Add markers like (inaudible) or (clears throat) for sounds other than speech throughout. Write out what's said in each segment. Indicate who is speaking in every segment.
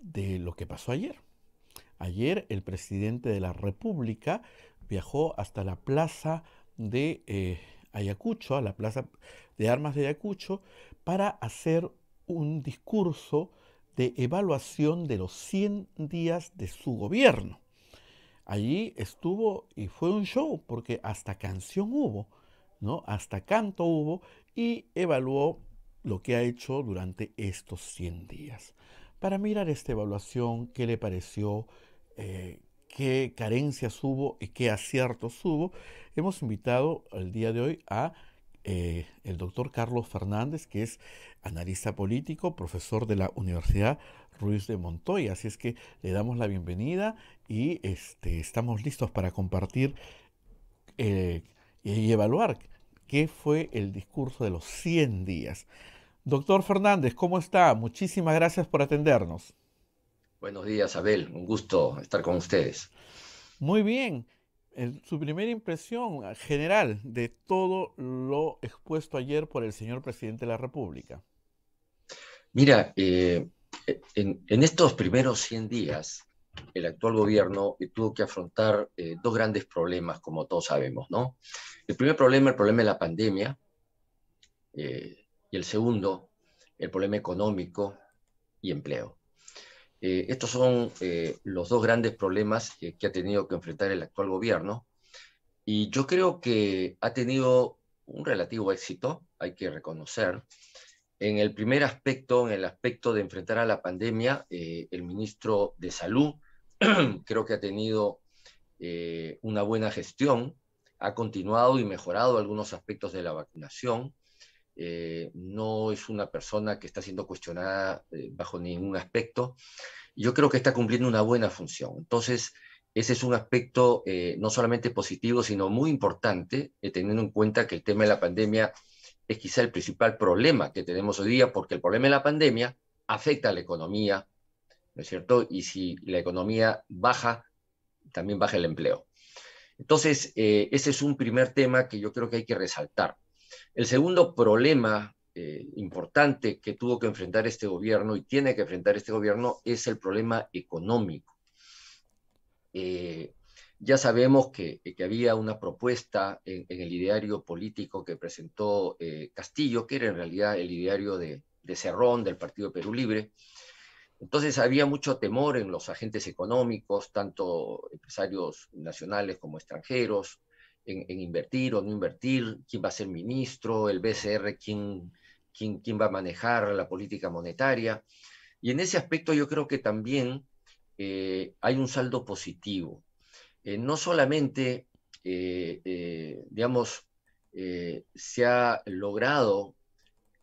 Speaker 1: de lo que pasó ayer. Ayer el presidente de la República viajó hasta la plaza de eh, Ayacucho, a la plaza de armas de Ayacucho, para hacer un discurso de evaluación de los 100 días de su gobierno. Allí estuvo y fue un show, porque hasta canción hubo, ¿no? Hasta canto hubo y evaluó lo que ha hecho durante estos 100 días para mirar esta evaluación, qué le pareció, eh, qué carencias hubo y qué aciertos hubo, hemos invitado al día de hoy a eh, el doctor Carlos Fernández, que es analista político, profesor de la Universidad Ruiz de Montoya. Así es que le damos la bienvenida y este, estamos listos para compartir eh, y evaluar qué fue el discurso de los 100 días. Doctor Fernández, ¿cómo está? Muchísimas gracias por atendernos.
Speaker 2: Buenos días, Abel. Un gusto estar con ustedes.
Speaker 1: Muy bien. su primera impresión general de todo lo expuesto ayer por el señor presidente de la República.
Speaker 2: Mira, eh, en, estos primeros 100 días, el actual gobierno tuvo que afrontar eh, dos grandes problemas, como todos sabemos, ¿no? El primer problema, el problema de la pandemia. Eh, y el segundo, el problema económico y empleo. Eh, estos son eh, los dos grandes problemas eh, que ha tenido que enfrentar el actual gobierno y yo creo que ha tenido un relativo éxito, hay que reconocer. En el primer aspecto, en el aspecto de enfrentar a la pandemia, el ministro de Salud (clears throat) creo que ha tenido una buena gestión, ha continuado y mejorado algunos aspectos de la vacunación, eh, no es una persona que está siendo cuestionada eh, bajo ningún aspecto. Yo creo que está cumpliendo una buena función. Entonces, ese es un aspecto eh, no solamente positivo, sino muy importante, teniendo en cuenta que el tema de la pandemia es quizá el principal problema que tenemos hoy día, porque el problema de la pandemia afecta a la economía, ¿no es cierto? Y si la economía baja, también baja el empleo. Entonces, ese es un primer tema que yo creo que hay que resaltar. El segundo problema eh, importante que tuvo que enfrentar este gobierno y tiene que enfrentar este gobierno es el problema económico. Eh, ya sabemos que, había una propuesta en, el ideario político que presentó eh, Castillo, que era en realidad el ideario de, de Cerrón, del Partido Perú Libre. Entonces había mucho temor en los agentes económicos, tanto empresarios nacionales como extranjeros, en, invertir o no invertir, quién va a ser ministro, el BCR, quién, va a manejar la política monetaria. Y en ese aspecto yo creo que también eh, hay un saldo positivo. Eh, no solamente, eh, digamos, se ha logrado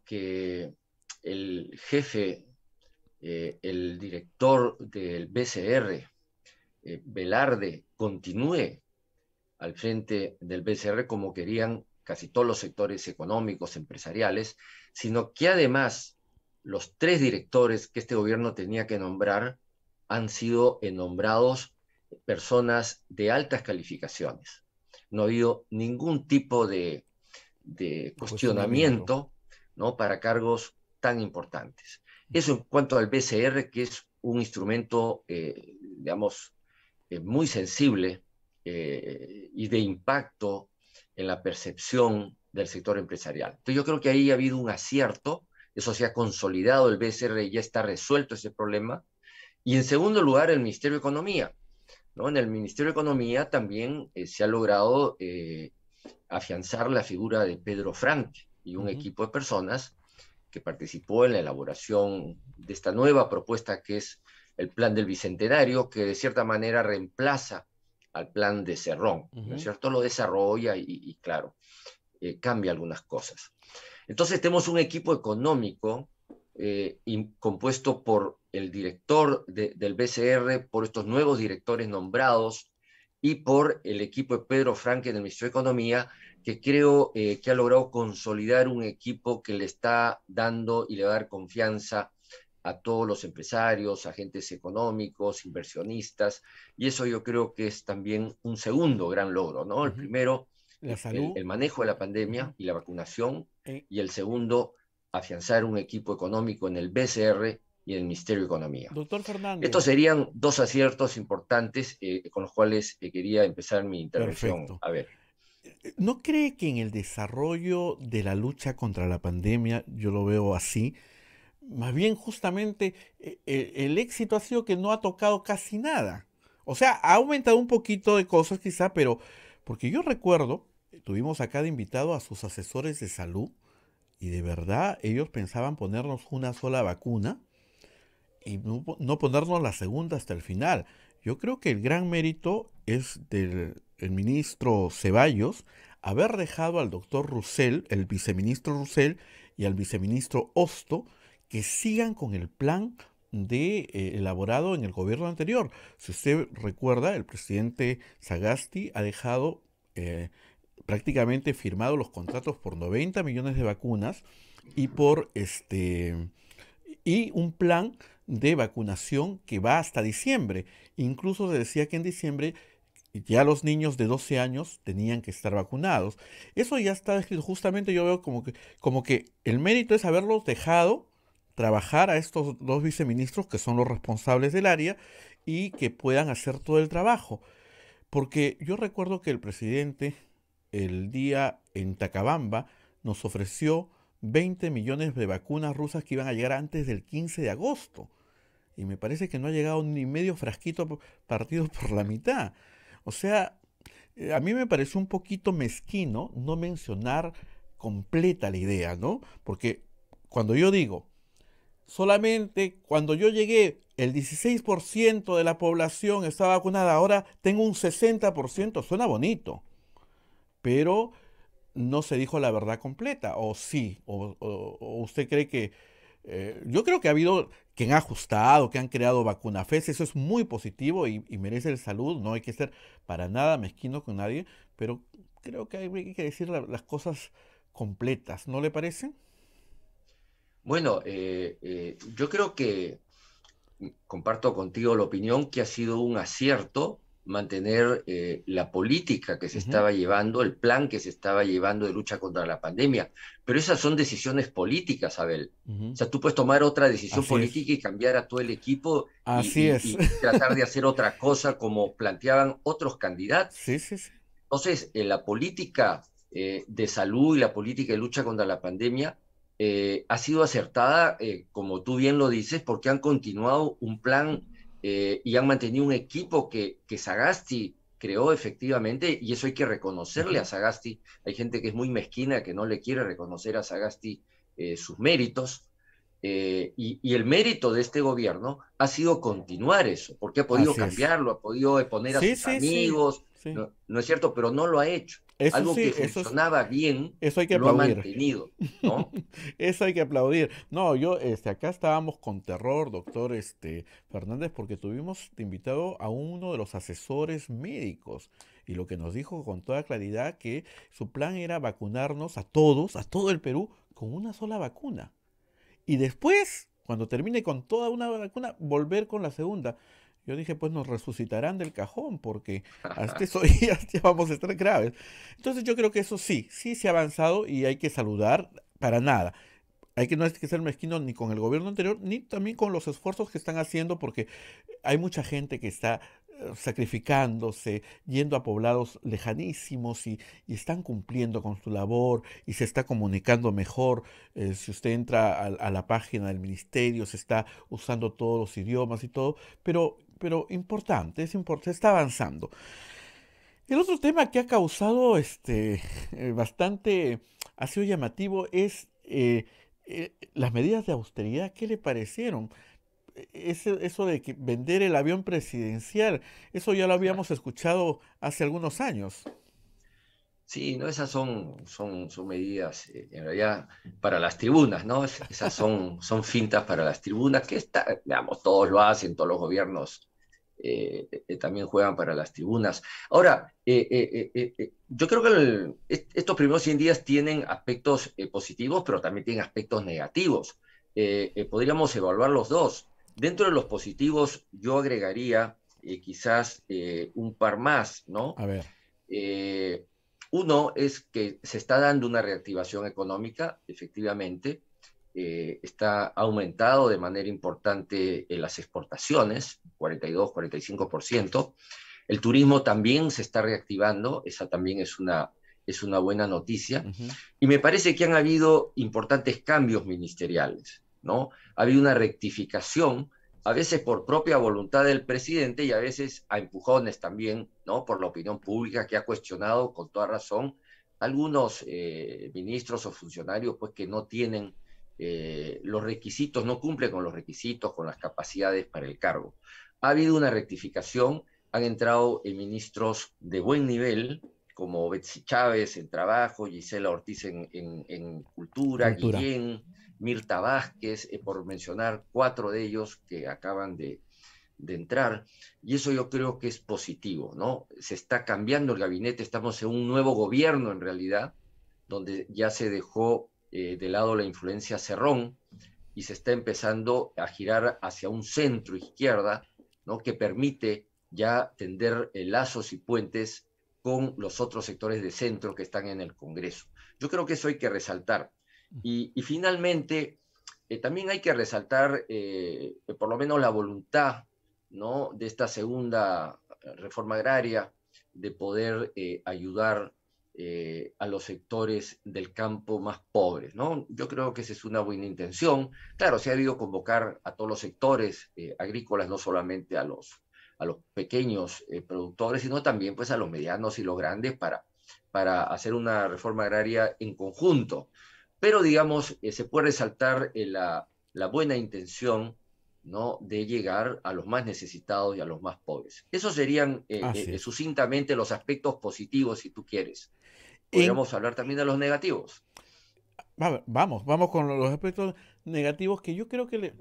Speaker 2: que el jefe, el director del BCR, Velarde, continúe al frente del BCR como querían casi todos los sectores económicos, empresariales, sino que además los tres directores que este gobierno tenía que nombrar han sido nombrados personas de altas calificaciones. No ha habido ningún tipo de, cuestionamiento ¿no? para cargos tan importantes. Eso en cuanto al BCR, que es un instrumento, eh, digamos, eh, muy sensible eh, y de impacto en la percepción del sector empresarial. Entonces yo creo que ahí ha habido un acierto, eso se ha consolidado, el BCR ya está resuelto ese problema. Y en segundo lugar, el Ministerio de Economía. ¿no? En el Ministerio de Economía también eh, se ha logrado eh, afianzar la figura de Pedro Frank y un equipo de personas que participó en la elaboración de esta nueva propuesta que es el plan del Bicentenario, que de cierta manera reemplaza al plan de Cerrón, ¿no es cierto? Lo desarrolla y, claro, eh, cambia algunas cosas. Entonces tenemos un equipo económico eh, compuesto por el director del BCR, por estos nuevos directores nombrados y por el equipo de Pedro Franque del Ministerio de Economía, que creo eh, que ha logrado consolidar un equipo que le está dando y le va a dar confianza a todos los empresarios, agentes económicos, inversionistas, y eso yo creo que es también un segundo gran logro, ¿no? El primero,
Speaker 1: El,
Speaker 2: manejo de la pandemia y la vacunación, y el segundo, afianzar un equipo económico en el BCR y en el Ministerio de Economía. Doctor Fernández. Estos serían dos aciertos importantes eh, con los cuales eh, quería empezar mi intervención. A ver.
Speaker 1: ¿No cree que en el desarrollo de la lucha contra la pandemia, yo lo veo así, más bien, justamente, e, e, el éxito ha sido que no ha tocado casi nada. O sea, ha aumentado un poquito de cosas quizá, pero porque yo recuerdo, tuvimos acá de invitado a sus asesores de salud y de verdad ellos pensaban ponernos una sola vacuna y no, ponernos la segunda hasta el final. Yo creo que el gran mérito es del ministro Ceballos haber dejado al doctor Russell, el viceministro Russell y al viceministro Osto, que sigan con el plan de eh, elaborado en el gobierno anterior. Si usted recuerda, el presidente Sagasti ha dejado eh, prácticamente firmado los contratos por 90 millones de vacunas y por este y un plan de vacunación que va hasta diciembre. Incluso se decía que en diciembre ya los niños de 12 años tenían que estar vacunados. Eso ya está escrito. Justamente yo veo como que, como que el mérito es haberlos dejado trabajar a estos dos viceministros que son los responsables del área y que puedan hacer todo el trabajo. Porque yo recuerdo que el presidente el día en Tacabamba nos ofreció 20 millones de vacunas rusas que iban a llegar antes del 15 de agosto. Y me parece que no ha llegado ni medio frasquito partido por la mitad. O sea, eh, a mí me parece un poquito mezquino no mencionar completa la idea, ¿no? Porque cuando yo digo solamente cuando yo llegué el 16% de la población estaba vacunada, ahora tengo un 60%, suena bonito, pero no se dijo la verdad completa, o sí, o, usted cree que... Eh, yo creo que ha habido que ha ajustado, que han creado vacunafes, eso es muy positivo y, merece el salud, no hay que ser para nada mezquino con nadie, pero creo que hay, que decir las cosas completas, ¿no le parece?
Speaker 2: Bueno, eh, eh, yo creo que mm, comparto contigo la opinión que ha sido un acierto mantener eh, la política que se estaba llevando, el plan que se estaba llevando de lucha contra la pandemia. Pero esas son decisiones políticas, Abel. O sea, tú puedes tomar otra decisión política y cambiar a todo el equipo Así y, es. tratar de hacer otra cosa como planteaban otros candidatos. Sí, sí, sí. Entonces, la política de salud y la política de lucha contra la pandemia eh, ha sido acertada, eh, como tú bien lo dices, porque han continuado un plan eh, y han mantenido un equipo que, Sagasti creó efectivamente, y eso hay que reconocerle a Sagasti. Hay gente que es muy mezquina, que no le quiere reconocer a Sagasti sus méritos, y, el mérito de este gobierno ha sido continuar eso, porque ha podido cambiarlo, ha podido poner a sus amigos, no, es cierto? Pero no lo ha hecho. Algo que funcionaba bien, hay que lo ha mantenido. ¿no?
Speaker 1: (laughs) eso hay que aplaudir. No, yo, este, acá estábamos con terror, doctor este, Fernández, porque tuvimos invitado a uno de los asesores médicos y lo que nos dijo con toda claridad que su plan era vacunarnos a todos, a todo el Perú, con una sola vacuna. Y después, cuando termine con toda una vacuna, volver con la segunda. Yo dije, pues nos resucitarán del cajón, porque (laughs) hasta eso (laughs) ya, vamos a estar graves. Entonces yo creo que eso sí, sí se ha avanzado y hay que saludar para nada. Hay que no hay que ser mezquino ni con el gobierno anterior, ni también con los esfuerzos que están haciendo, porque hay mucha gente que está eh, sacrificándose, yendo a poblados lejanísimos y, están cumpliendo con su labor y se está comunicando mejor. Eh, si usted entra a, la página del ministerio, se está usando todos los idiomas y todo, pero pero importante, es importante, está avanzando. El otro tema que ha causado este, eh, bastante, ha sido llamativo, es eh, eh, las medidas de austeridad. ¿Qué le parecieron? E-, ese, eso de que vender el avión presidencial, eso ya lo habíamos escuchado hace algunos
Speaker 2: años. Sí, ¿no? esas son, son, son medidas, eh, en realidad, para las tribunas, ¿no? Esas son, son fintas para las tribunas, que todos lo hacen, todos los gobiernos eh, eh, también juegan para las tribunas. Ahora, yo creo que estos primeros 100 días tienen aspectos positivos, pero también tienen aspectos negativos. podríamos evaluar los dos. Dentro de los positivos, yo agregaría quizás un par más, ¿no? A ver. Uno es que se está dando una reactivación económica, efectivamente, eh, está aumentado de manera importante las exportaciones, 42-45%. El turismo también se está reactivando, esa también es una, es una buena noticia. Y me parece que han habido importantes cambios ministeriales, ¿no? Ha habido una rectificación a veces por propia voluntad del presidente y a veces a empujones también, ¿no? Por la opinión pública que ha cuestionado con toda razón algunos eh, ministros o funcionarios pues que no tienen eh, los requisitos, no cumplen con los requisitos, con las capacidades para el cargo. Ha habido una rectificación, han entrado eh, ministros de buen nivel, como Betsy Chávez en Trabajo, Gisela Ortiz en, cultura, cultura, Guillén, Mirta Vázquez, eh, por mencionar cuatro de ellos que acaban de, entrar, y eso yo creo que es positivo, ¿no? Se está cambiando el gabinete, estamos en un nuevo gobierno en realidad, donde ya se dejó eh, de lado la influencia Cerrón y se está empezando a girar hacia un centro izquierda, ¿no? Que permite ya tender eh, lazos y puentes con los otros sectores de centro que están en el Congreso. Yo creo que eso hay que resaltar. Y, finalmente, eh, también hay que resaltar eh, eh, por lo menos la voluntad ¿no? de esta segunda reforma agraria de poder ayudar a los sectores del campo más pobres, ¿no? Yo creo que esa es una buena intención. Claro, se ha debido convocar a todos los sectores agrícolas, no solamente a los, a los pequeños productores, sino también pues a los medianos y los grandes para, para hacer una reforma agraria en conjunto. Pero, digamos, eh, se puede resaltar eh, la, buena intención ¿no? de llegar a los más necesitados y a los más pobres. Esos serían eh, sucintamente los aspectos positivos, si tú quieres. Podríamos hablar también de los negativos.
Speaker 1: Vamos, vamos con los aspectos negativos que yo creo que le,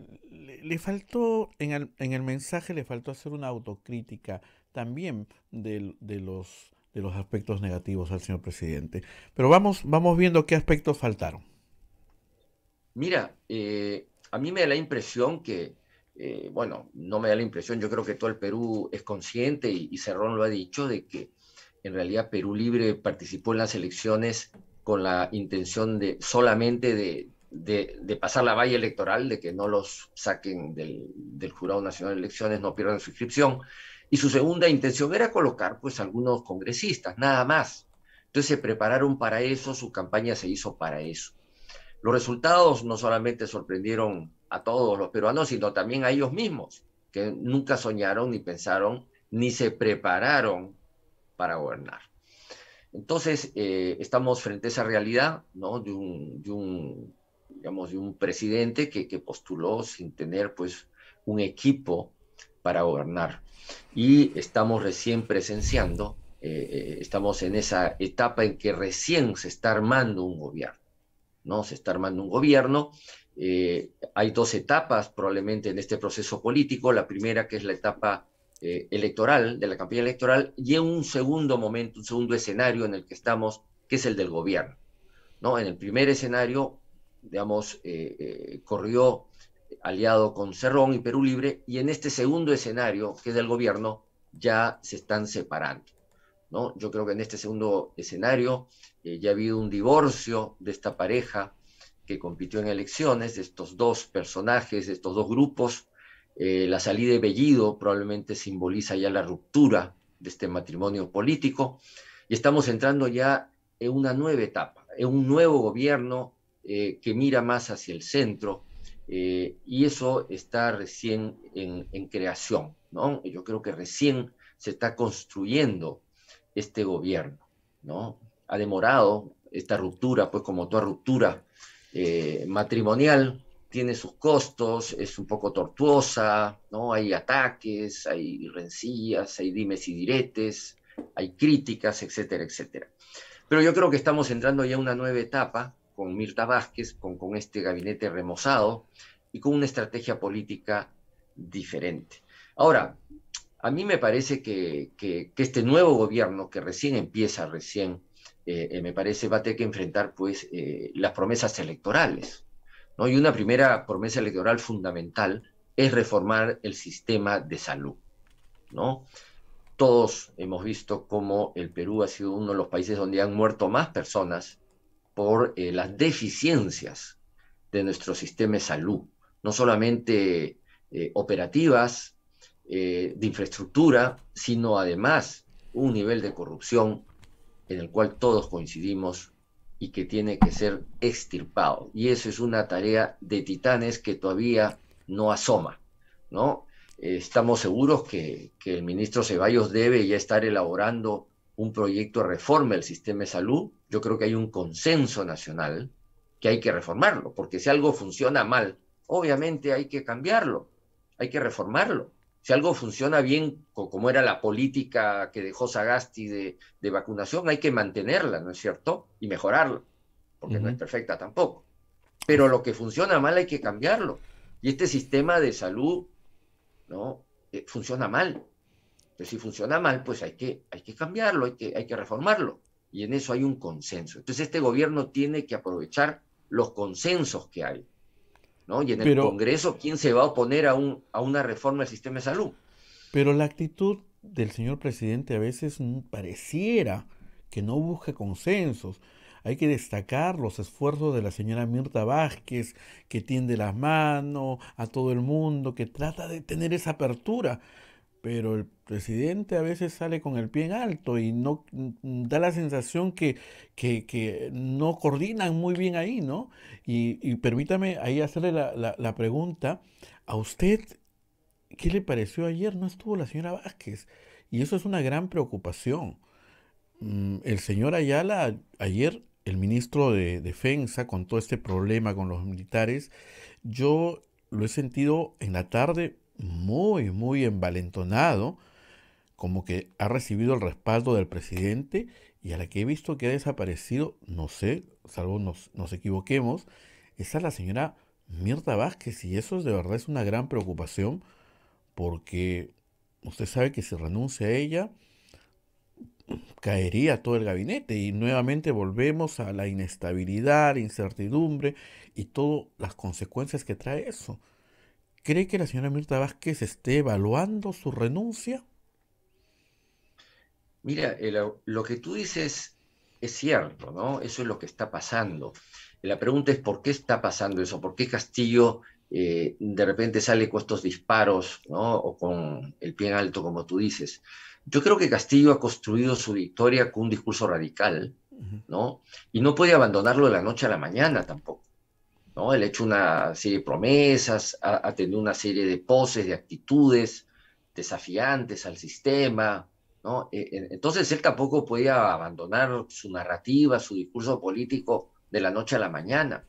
Speaker 1: le, faltó, en el, mensaje le faltó hacer una autocrítica también de, de, los, de los aspectos negativos al señor presidente. Pero vamos, vamos viendo qué aspectos faltaron.
Speaker 2: Mira, eh, a mí me da la impresión que, eh, bueno, no me da la impresión, yo creo que todo el Perú es consciente y, Cerrón lo ha dicho, de que en realidad Perú Libre participó en las elecciones con la intención de solamente de, pasar la valla electoral, de que no los saquen del, del, Jurado Nacional de Elecciones, no pierdan su inscripción. Y su segunda intención era colocar pues algunos congresistas, nada más. Entonces se prepararon para eso, su campaña se hizo para eso. Los resultados no solamente sorprendieron a todos los peruanos, sino también a ellos mismos, que nunca soñaron ni pensaron ni se prepararon para gobernar. Entonces, eh, estamos frente a esa realidad ¿no? de, un, digamos, un presidente que, postuló sin tener pues un equipo para gobernar. Y estamos recién presenciando, eh, eh, estamos en esa etapa en que recién se está armando un gobierno. ¿no? Se está armando un gobierno. Eh, hay dos etapas probablemente en este proceso político. La primera, que es la etapa eh, electoral, de la campaña electoral, y en un segundo momento, un segundo escenario en el que estamos, que es el del gobierno. ¿no? En el primer escenario, digamos, eh, corrió aliado con Cerrón y Perú Libre, y en este segundo escenario, que es del gobierno, ya se están separando. Yo creo que en este segundo escenario eh, ya ha habido un divorcio de esta pareja que compitió en elecciones, de estos dos personajes, de estos dos grupos. Eh, la salida de Bellido probablemente simboliza ya la ruptura de este matrimonio político y estamos entrando ya en una nueva etapa, en un nuevo gobierno eh, que mira más hacia el centro y eso está recién en, en, creación, ¿no? Yo creo que recién se está construyendo este gobierno, ¿no? Ha demorado esta ruptura, pues como toda ruptura eh, matrimonial, tiene sus costos, es un poco tortuosa, ¿no? Hay ataques, hay rencillas, hay dimes y diretes, hay críticas, etcétera, etcétera. Pero yo creo que estamos entrando ya a una nueva etapa con Mirta Vázquez, con, con este gabinete remozado y con una estrategia política diferente. Ahora, a mí me parece que, este nuevo gobierno que recién empieza, recién, eh, eh, me parece va a tener que enfrentar pues eh, las promesas electorales. ¿no? Y una primera promesa electoral fundamental es reformar el sistema de salud. ¿no? Todos hemos visto cómo el Perú ha sido uno de los países donde han muerto más personas por las deficiencias de nuestro sistema de salud, no solamente operativas, eh, de infraestructura, sino además un nivel de corrupción en el cual todos coincidimos y que tiene que ser extirpado. Y eso es una tarea de titanes que todavía no asoma, ¿no? Eh, estamos seguros que, que, el ministro Ceballos debe ya estar elaborando un proyecto de reforma del sistema de salud. Yo creo que hay un consenso nacional que hay que reformarlo, porque si algo funciona mal, obviamente hay que cambiarlo, hay que reformarlo si algo funciona bien, como era la política que dejó Sagasti de, vacunación, hay que mantenerla, ¿no es cierto? Y mejorarla, porque no es perfecta tampoco. Pero lo que funciona mal hay que cambiarlo. Y este sistema de salud, ¿no? Eh, funciona mal. Entonces, pues si funciona mal, pues hay que, hay que cambiarlo, hay que, hay que reformarlo. Y en eso hay un consenso. Entonces este gobierno tiene que aprovechar los consensos que hay. Y en el Congreso, ¿quién se va a oponer a, un, a una reforma del sistema de salud?
Speaker 1: Pero la actitud del señor presidente a veces pareciera que no busca consensos. Hay que destacar los esfuerzos de la señora Mirta Vázquez, que tiende la mano a todo el mundo, que trata de tener esa apertura pero el presidente a veces sale con el pie en alto y no mm, da la sensación que, que, no coordinan muy bien ahí, ¿no? Y, permítame ahí hacerle la, la, pregunta, ¿a usted qué le pareció ayer? No estuvo la señora Vázquez y eso es una gran preocupación. Mm, el señor Ayala, ayer el ministro de Defensa, con todo este problema con los militares, yo lo he sentido en la tarde muy, muy envalentonado, como que ha recibido el respaldo del presidente y a la que he visto que ha desaparecido, no sé, salvo nos, nos equivoquemos, es a la señora Mirta Vázquez y eso es de verdad es una gran preocupación porque usted sabe que si renuncia a ella, caería todo el gabinete y nuevamente volvemos a la inestabilidad, incertidumbre y todas las consecuencias que trae eso. ¿Cree que la señora Mirta Vázquez esté evaluando su renuncia?
Speaker 2: Mira, lo que tú dices es cierto, ¿no? Eso es lo que está pasando. La pregunta es por qué está pasando eso, por qué Castillo eh, de repente sale con estos disparos, ¿no? O con el pie en alto, como tú dices. Yo creo que Castillo ha construido su victoria con un discurso radical, ¿no? Y no puede abandonarlo de la noche a la mañana tampoco. ¿no? Él ha hecho una serie de promesas, ha, tenido una serie de poses, de actitudes desafiantes al sistema, ¿no? E, e, entonces él tampoco podía abandonar su narrativa, su discurso político de la noche a la mañana,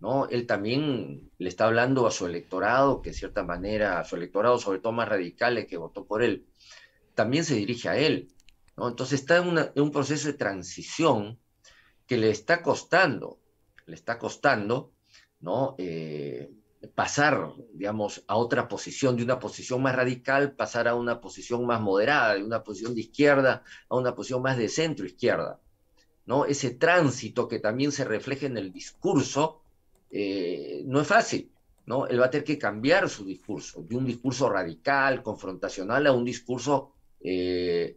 Speaker 2: ¿no? Él también le está hablando a su electorado, que de cierta manera, a su electorado, sobre todo más radicales que votó por él, también se dirige a él, ¿no? Entonces está en un proceso de transición que le está costando, le está costando, ¿no? Eh, pasar, digamos, a otra posición, de una posición más radical, pasar a una posición más moderada, de una posición de izquierda a una posición más de centro izquierda, ¿no? Ese tránsito que también se refleja en el discurso eh, no es fácil, ¿no? Él va a tener que cambiar su discurso, de un discurso radical, confrontacional, a un discurso eh,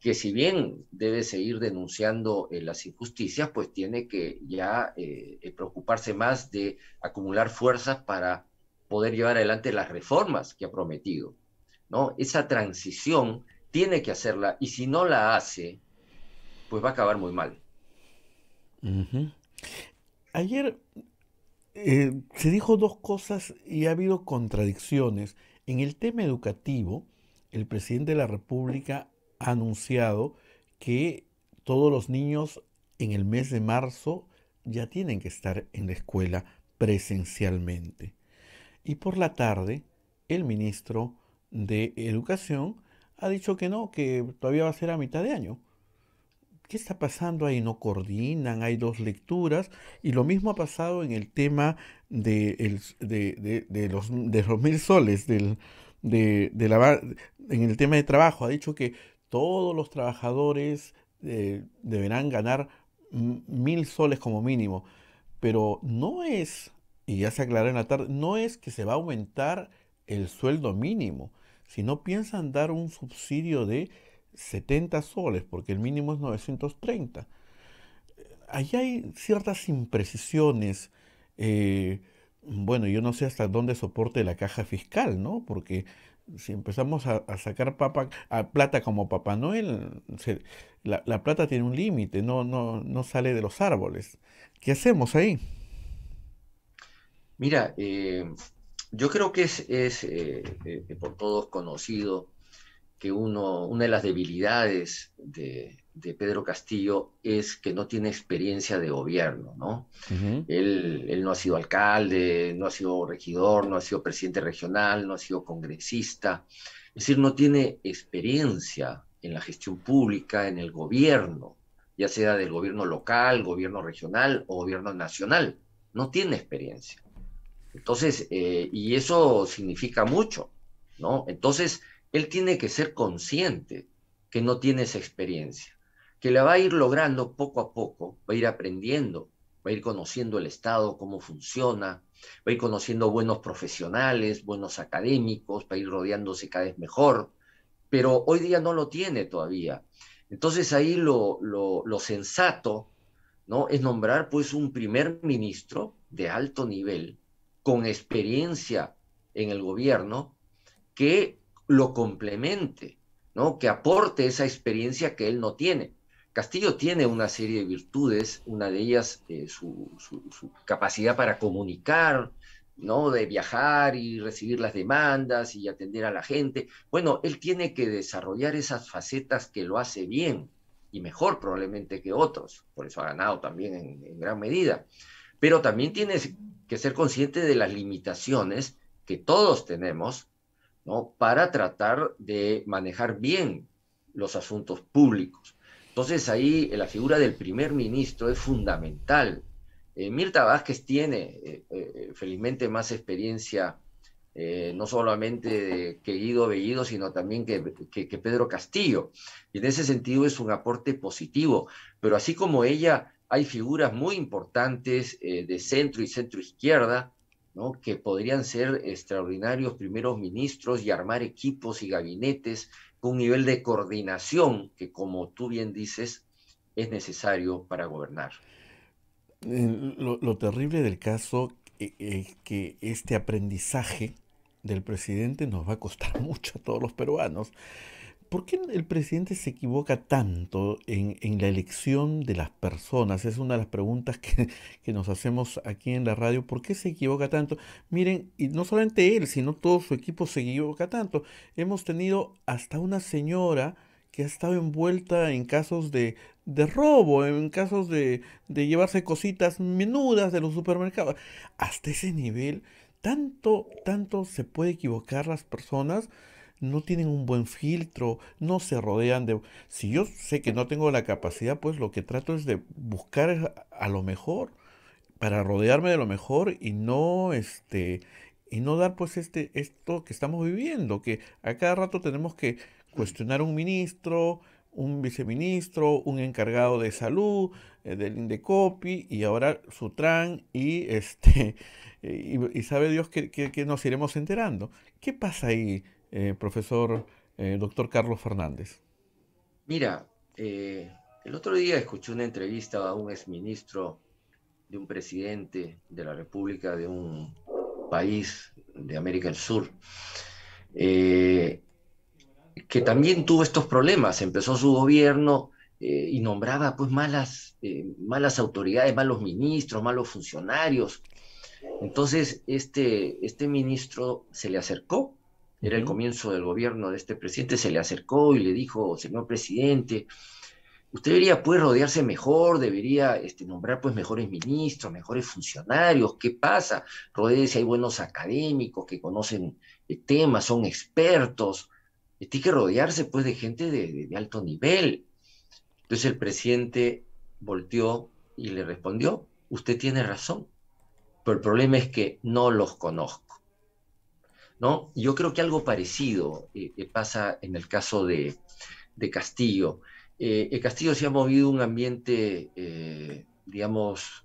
Speaker 2: que si bien debe seguir denunciando eh, las injusticias, pues tiene que ya eh, eh, preocuparse más de acumular fuerzas para poder llevar adelante las reformas que ha prometido. ¿no? Esa transición tiene que hacerla y si no la hace, pues va a acabar muy mal. Ayer
Speaker 1: se dijo dos cosas y ha habido contradicciones. En el tema educativo, el presidente de la República anunciado que todos los niños en el mes de marzo ya tienen que estar en la escuela presencialmente. Y por la tarde, el ministro de Educación ha dicho que no, que todavía va a ser a mitad de año. ¿Qué está pasando ahí? No coordinan, hay dos lecturas. Y lo mismo ha pasado en el tema de, de, los, mil soles, en el tema de trabajo. Ha dicho que todos los trabajadores eh, deberán ganar mil soles como mínimo. Pero no es, y ya se aclaró en la tarde, no es que se va a aumentar el sueldo mínimo, sino piensan dar un subsidio de 70 soles, porque el mínimo es 930. Allí hay ciertas imprecisiones. Eh, bueno, yo no sé hasta dónde soporte la caja fiscal, ¿no? Porque si empezamos a, sacar plata como Papá Noel, la, plata tiene un límite, no, sale de los árboles. ¿Qué hacemos ahí?
Speaker 2: Mira, eh, yo creo que es, eh, eh, por todos conocido que uno, una de las debilidades de, de Pedro Castillo es que no tiene experiencia de gobierno, ¿no? él, no ha sido alcalde, no ha sido regidor, no ha sido presidente regional, no ha sido congresista, es decir, no tiene experiencia en la gestión pública, en el gobierno, ya sea del gobierno local, gobierno regional o gobierno nacional, no tiene experiencia. Entonces, eh, y eso significa mucho, ¿no? Entonces, él tiene que ser consciente que no tiene esa experiencia que la va a ir logrando poco a poco, va a ir aprendiendo, va a ir conociendo el Estado, cómo funciona, va a ir conociendo buenos profesionales, buenos académicos, va a ir rodeándose cada vez mejor, pero hoy día no lo tiene todavía. Entonces ahí lo, lo sensato ¿no? es nombrar pues un primer ministro de alto nivel, con experiencia en el gobierno, que lo complemente, ¿no? que aporte esa experiencia que él no tiene. Castillo tiene una serie de virtudes, una de ellas eh, su, capacidad para comunicar, ¿no? De viajar y recibir las demandas y atender a la gente. Bueno, él tiene que desarrollar esas facetas que lo hace bien y mejor probablemente que otros, por eso ha ganado también en, gran medida. Pero también tiene que ser consciente de las limitaciones que todos tenemos, ¿no? Para tratar de manejar bien los asuntos públicos. Entonces ahí eh, la figura del primer ministro es fundamental. Eh, Mirta Vázquez tiene eh, felizmente más experiencia, no solamente que Guido Bellido, sino también que, Pedro Castillo. Y en ese sentido es un aporte positivo. Pero así como ella, hay figuras muy importantes de centro y centro izquierda, ¿no? que podrían ser extraordinarios primeros ministros y armar equipos y gabinetes un nivel de coordinación que, como tú bien dices, es necesario para gobernar.
Speaker 1: Lo, terrible del caso es eh, eh, que este aprendizaje del presidente nos va a costar (laughs) mucho a todos los peruanos. ¿Por qué el presidente se equivoca tanto en, la elección de las personas? Es una de las preguntas (laughs) que, nos hacemos aquí en la radio. ¿Por qué se equivoca tanto? Miren, y no solamente él, sino todo su equipo se equivoca tanto. Hemos tenido hasta una señora que ha estado envuelta en casos de, robo, en casos de, de llevarse cositas menudas de los supermercados. Hasta ese nivel, tanto, tanto se puede equivocar las personas no tienen un buen filtro, no se rodean de... Si yo sé que no tengo la capacidad, pues lo que trato es de buscar a lo mejor, para rodearme de lo mejor y no, este, y no dar pues este, esto que estamos viviendo, que a cada rato tenemos que cuestionar un ministro, un viceministro, un encargado de salud, eh, del Indecopi, y ahora Sutran, y este, (laughs) y, sabe Dios que, nos iremos enterando. ¿Qué pasa ahí? Eh, profesor eh, doctor Carlos Fernández?
Speaker 2: Mira, eh, el otro día escuché una entrevista a un exministro de un presidente de la República de un país de América del Sur, que también tuvo estos problemas. Empezó su gobierno y nombraba pues malas, malas autoridades, malos ministros, malos funcionarios. Entonces, este, este ministro se le acercó era el comienzo del gobierno de este presidente, se le acercó y le dijo, señor presidente, usted debería pues rodearse mejor, debería este, nombrar pues mejores ministros, mejores funcionarios, ¿qué pasa? si hay buenos académicos que conocen el tema, son expertos, tiene que rodearse pues de gente de, de alto nivel. Entonces el presidente volteó y le respondió, usted tiene razón, pero el problema es que no los conozco. ¿no? Yo creo que algo parecido eh, eh, pasa en el caso de, Castillo. Eh, eh, Castillo se ha movido un ambiente, digamos,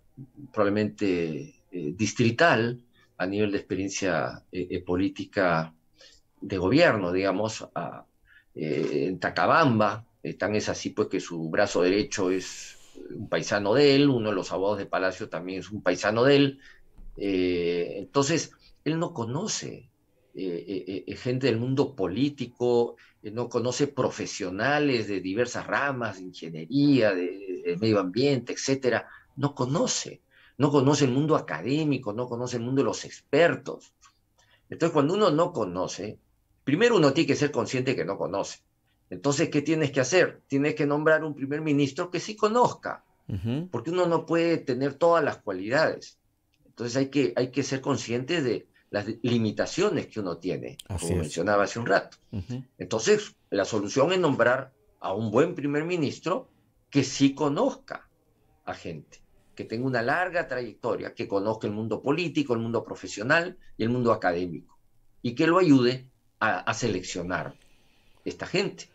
Speaker 2: probablemente distrital a nivel de experiencia política de gobierno, digamos, en Tacabamba. tan es así pues que su brazo derecho es un paisano de él, uno de los abogados de Palacio también es un paisano de él. entonces, él no conoce eh, eh, eh, eh, gente del mundo político, no conoce profesionales de diversas ramas, de ingeniería, de, medio ambiente, etcétera, no conoce, no conoce el mundo académico, no conoce el mundo de los expertos. Entonces, cuando uno no conoce, primero uno tiene que ser consciente que no conoce. Entonces, ¿qué tienes que hacer? Tienes que nombrar un primer ministro que sí conozca, porque uno no puede tener todas las cualidades. Entonces, hay que, hay que ser consciente de, las limitaciones que uno tiene, como mencionaba hace un rato. Entonces, la solución es nombrar a un buen primer ministro que sí conozca a gente, que tenga una larga trayectoria, que conozca el mundo político, el mundo profesional y el mundo académico, y que lo ayude a, seleccionar esta gente.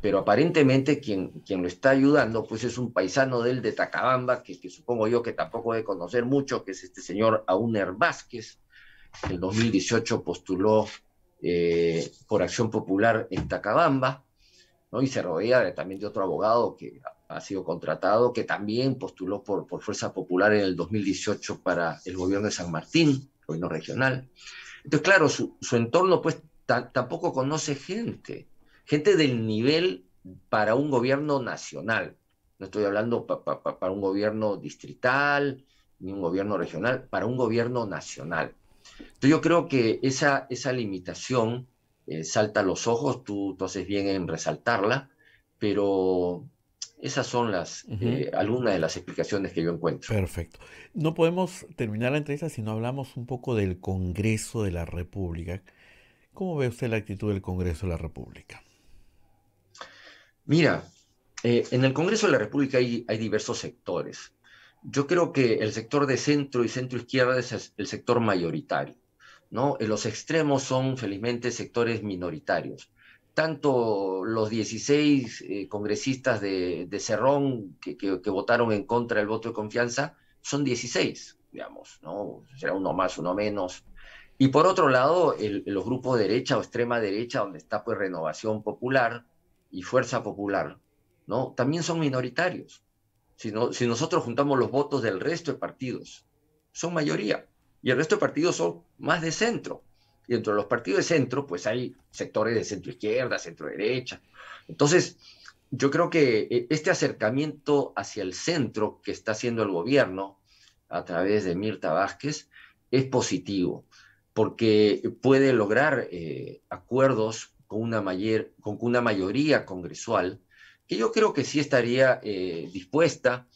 Speaker 2: Pero aparentemente quien, quien lo está ayudando, pues es un paisano del de Tacabamba, que, que supongo yo que tampoco debe conocer mucho, que es este señor Auner Vázquez, en 2018 postuló eh, por Acción Popular en Tacabamba, ¿no? y se rodea también de otro abogado que ha sido contratado, que también postuló por, por Fuerza Popular en el 2018 para el gobierno de San Martín, gobierno regional. Entonces, claro, su, entorno pues tampoco conoce gente, gente del nivel para un gobierno nacional. No estoy hablando para un gobierno distrital, ni un gobierno regional, para un gobierno nacional. Entonces yo creo que esa, esa limitación eh, salta a los ojos, tú, entonces haces bien en resaltarla, pero esas son las, eh, algunas de las explicaciones que yo encuentro. Perfecto. No podemos terminar la entrevista
Speaker 1: si no hablamos un poco del Congreso de la República. ¿Cómo ve usted la actitud del Congreso de la República?
Speaker 2: Mira, eh, en el Congreso de la República hay diversos sectores yo creo que el sector de centro y centro izquierda es el sector mayoritario, ¿no? Los extremos son felizmente sectores minoritarios. Tanto los 16 eh, congresistas de, Cerrón que, votaron en contra del voto de confianza son 16, digamos, ¿no? Será uno más, uno menos. Y por otro lado, los grupos de derecha o extrema derecha, donde está pues Renovación Popular y Fuerza Popular, ¿no? También son minoritarios si, nosotros juntamos los votos del resto de partidos, son mayoría. Y el resto de partidos son más de centro. Y entre los partidos de centro, pues hay sectores de centro izquierda, centro derecha. Entonces, yo creo que eh, este acercamiento hacia el centro que está haciendo el gobierno a través de Mirta Vázquez es positivo, porque puede lograr eh, acuerdos con una, mayor, con una mayoría congresual que yo creo que sí estaría eh, dispuesta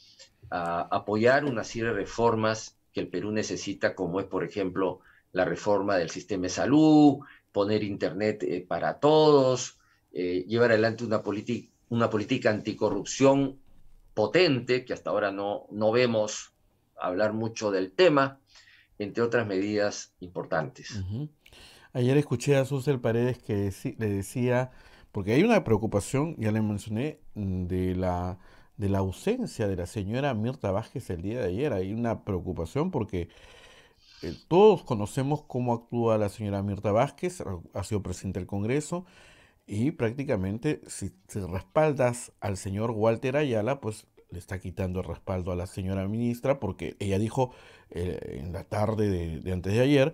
Speaker 2: a apoyar una serie de reformas que el Perú necesita, como es, por ejemplo, la reforma del sistema de salud, poner Internet eh, para todos, eh, llevar adelante una, una política anticorrupción potente, que hasta ahora no, no vemos hablar mucho del tema, entre otras medidas importantes.
Speaker 1: Ayer escuché a Susel Paredes que le decía porque hay una preocupación, ya le mencioné, mm, de la, de la ausencia de la señora Mirta Vázquez el día de ayer. Hay una preocupación porque eh, todos conocemos cómo actúa la señora Mirta Vázquez, ha sido presidente del Congreso, y prácticamente si, respaldas al señor Walter Ayala, pues le está quitando el respaldo a la señora ministra porque ella dijo eh, en la tarde de, de antes de ayer,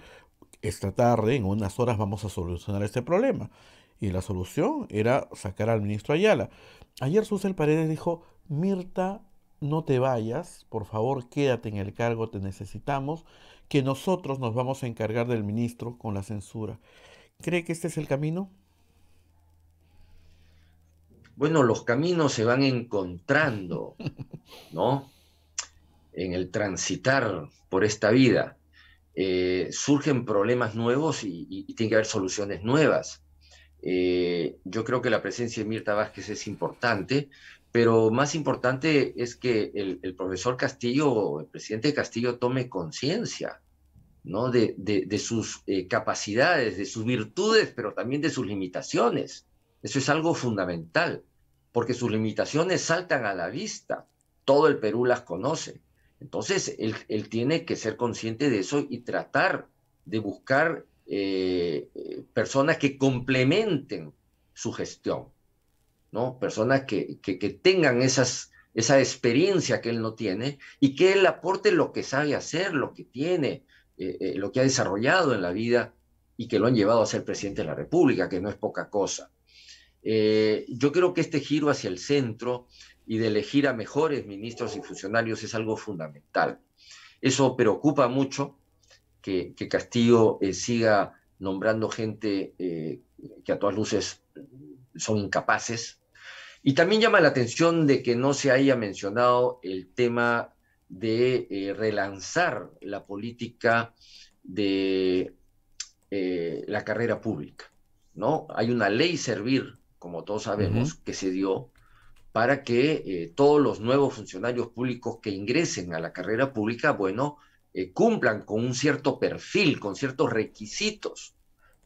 Speaker 1: esta tarde, en unas horas vamos a solucionar este problema. Y la solución era sacar al ministro Ayala. Ayer Susel Paredes dijo, Mirta, no te vayas, por favor quédate en el cargo, te necesitamos, que nosotros nos vamos a encargar del ministro con la censura. ¿Cree que este es el camino?
Speaker 2: Bueno, los caminos se van encontrando, (laughs) ¿no? En el transitar por esta vida. Eh, surgen problemas nuevos y, y tiene que haber soluciones nuevas. Eh, yo creo que la presencia de Mirta Vázquez es importante, pero más importante es que el, profesor Castillo, el presidente Castillo, tome conciencia ¿no? de, sus eh, capacidades, de sus virtudes, pero también de sus limitaciones. Eso es algo fundamental, porque sus limitaciones saltan a la vista. Todo el Perú las conoce. Entonces, él, él tiene que ser consciente de eso y tratar de buscar eh, personas que complementen su gestión, ¿no? Personas que, tengan esas, esa experiencia que él no tiene y que él aporte lo que sabe hacer, lo que tiene, eh, eh, lo que ha desarrollado en la vida y que lo han llevado a ser presidente de la República, que no es poca cosa. yo creo que este giro hacia el centro y de elegir a mejores ministros y funcionarios es algo fundamental. Eso preocupa mucho que, Castillo eh, siga nombrando gente eh, que a todas luces son incapaces. Y también llama la atención de que no se haya mencionado el tema de eh, relanzar la política de la carrera pública. ¿no? Hay una ley servir, como todos sabemos, que se dio para que todos los nuevos funcionarios públicos que ingresen a la carrera pública, bueno, eh, cumplan con un cierto perfil, con ciertos requisitos.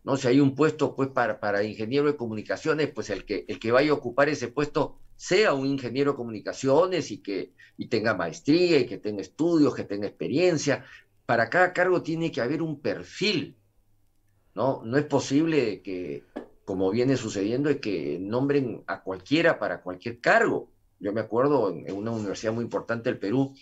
Speaker 2: ¿no? Si hay un puesto pues, para, ingeniero de comunicaciones, pues el que, el que vaya a ocupar ese puesto sea un ingeniero de comunicaciones y que tenga maestría y que tenga estudios, que tenga experiencia. Para cada cargo tiene que haber un perfil. No, no es posible que, como viene sucediendo, que nombren a cualquiera para cualquier cargo. Yo me acuerdo en una universidad muy importante del Perú,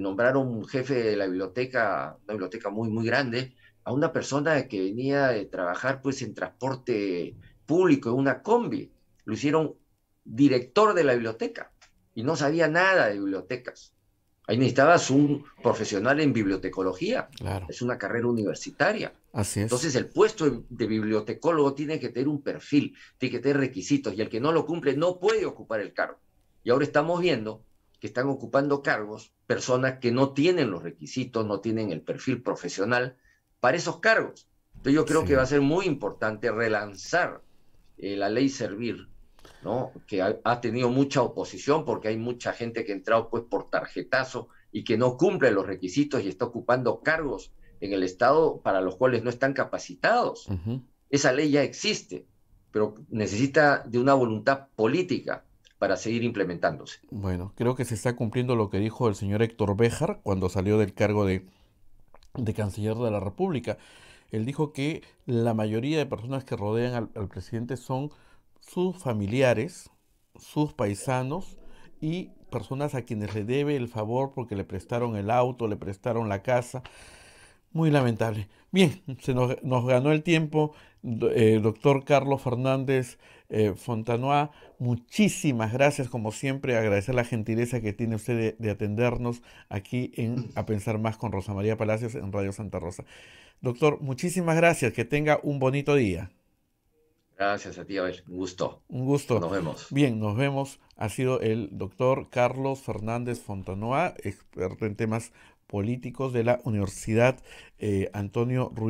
Speaker 2: nombraron un jefe de la biblioteca, una biblioteca muy, muy grande, a una persona que venía de trabajar pues en transporte público, en una combi. Lo hicieron director de la biblioteca y no sabía nada de bibliotecas. Ahí necesitabas un profesional en bibliotecología. Es una carrera universitaria.
Speaker 1: Así es. Entonces el
Speaker 2: puesto de bibliotecólogo tiene que tener un perfil, tiene que tener requisitos y el que no lo cumple no puede ocupar el cargo. Y ahora estamos viendo que están ocupando cargos personas que no tienen los requisitos, no tienen el perfil profesional para esos cargos. Entonces yo creo que va a ser muy importante relanzar eh, la ley Servir, ¿no? que ha, tenido mucha oposición porque hay mucha gente que ha entrado pues por tarjetazo y que no cumple los requisitos y está ocupando cargos en el Estado para los cuales no están capacitados. Esa ley ya existe, pero necesita de una voluntad política para seguir implementándose. Bueno, creo
Speaker 1: que se está cumpliendo lo que dijo el señor Héctor Béjar cuando salió del cargo de, canciller de la República. Él dijo que la mayoría de personas que rodean al, presidente son sus familiares, sus paisanos y personas a quienes le debe el favor porque le prestaron el auto, le prestaron la casa. Muy lamentable. Bien, se nos, ganó el tiempo. el eh, doctor Carlos Fernández eh, Fontanoa, muchísimas gracias, como siempre, agradecer la gentileza que tiene usted de, atendernos aquí en A Pensar Más con Rosa María Palacios en Radio Santa Rosa. Doctor, muchísimas gracias, que tenga un bonito día.
Speaker 2: Gracias a ti, Abel. Un gusto.
Speaker 1: Un gusto. Nos vemos. Bien, nos vemos. Ha sido el doctor Carlos Fernández Fontanoa, experto en temas políticos de la Universidad eh, Antonio Ruiz.